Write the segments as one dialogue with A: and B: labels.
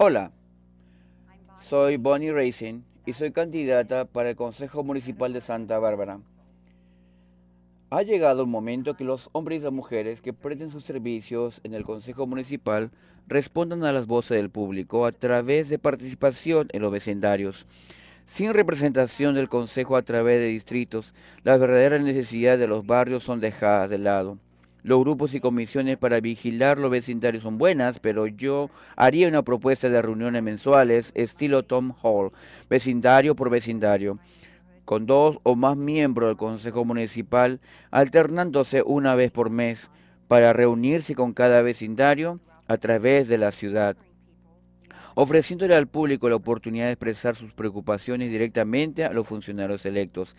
A: Hola, soy Bonnie Racing y soy candidata para el Consejo Municipal de Santa Bárbara. Ha llegado el momento que los hombres y las mujeres que presten sus servicios en el Consejo Municipal respondan a las voces del público a través de participación en los vecindarios. Sin representación del Consejo a través de distritos, las verdaderas necesidades de los barrios son dejadas de lado. Los grupos y comisiones para vigilar los vecindarios son buenas, pero yo haría una propuesta de reuniones mensuales estilo Tom Hall, vecindario por vecindario, con dos o más miembros del Consejo Municipal alternándose una vez por mes para reunirse con cada vecindario a través de la ciudad ofreciéndole al público la oportunidad de expresar sus preocupaciones directamente a los funcionarios electos.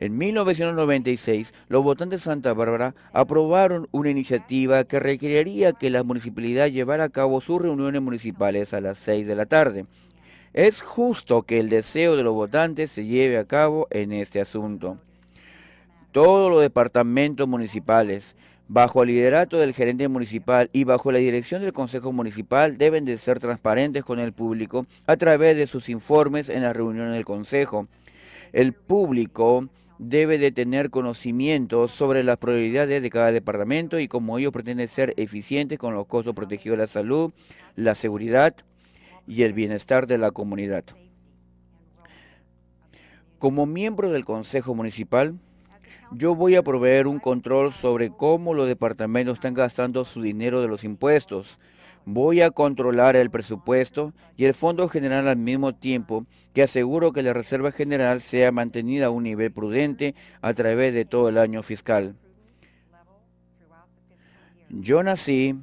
A: En 1996, los votantes de Santa Bárbara aprobaron una iniciativa que requeriría que la municipalidad llevara a cabo sus reuniones municipales a las 6 de la tarde. Es justo que el deseo de los votantes se lleve a cabo en este asunto. Todos los departamentos municipales, bajo el liderato del gerente municipal y bajo la dirección del Consejo Municipal, deben de ser transparentes con el público a través de sus informes en las reuniones del Consejo. El público debe de tener conocimiento sobre las prioridades de cada departamento y cómo ello pretende ser eficiente con los costos protegidos de la salud, la seguridad y el bienestar de la comunidad. Como miembro del Consejo Municipal, yo voy a proveer un control sobre cómo los departamentos están gastando su dinero de los impuestos. Voy a controlar el presupuesto y el Fondo General al mismo tiempo que aseguro que la Reserva General sea mantenida a un nivel prudente a través de todo el año fiscal. Yo nací,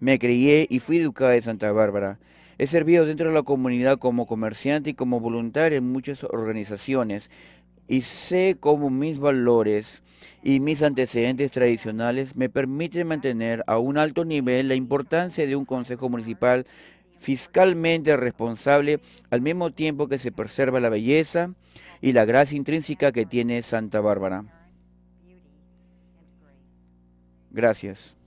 A: me crié y fui educada en Santa Bárbara. He servido dentro de la comunidad como comerciante y como voluntaria en muchas organizaciones y sé cómo mis valores y mis antecedentes tradicionales me permiten mantener a un alto nivel la importancia de un Consejo Municipal fiscalmente responsable al mismo tiempo que se preserva la belleza y la gracia intrínseca que tiene Santa Bárbara. Gracias.